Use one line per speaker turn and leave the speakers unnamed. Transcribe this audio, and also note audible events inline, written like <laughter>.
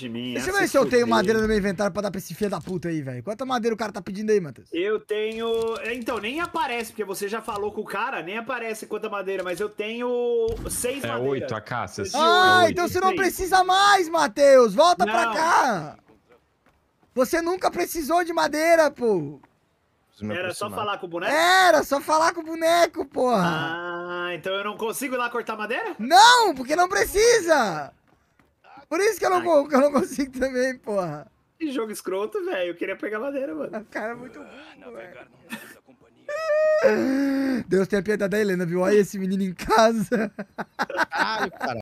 de mim. Deixa eu ver é se eu tenho madeira no
meu inventário pra dar pra esse filho da puta aí, velho. Quanta madeira o cara tá pedindo aí, Matheus?
Eu tenho. É, então, nem aparece, porque você já falou com o cara, nem aparece quanta madeira, mas eu tenho seis
é madeiras. Ah, é oito, a caça. Ah, então você não
precisa mais, Matheus. Volta não. pra cá. Você nunca precisou de madeira, pô.
Era só falar com o boneco? Era só
falar com o boneco, porra.
Ah, então eu não
consigo ir lá cortar madeira?
Não, porque não precisa. Por isso que eu não, que eu não consigo também, porra.
Que jogo escroto, velho. Eu queria pegar madeira, mano. O cara é muito ah, <laughs>
Deus tenha piedade da Helena, viu? Olha esse menino em casa. Caralho, cara.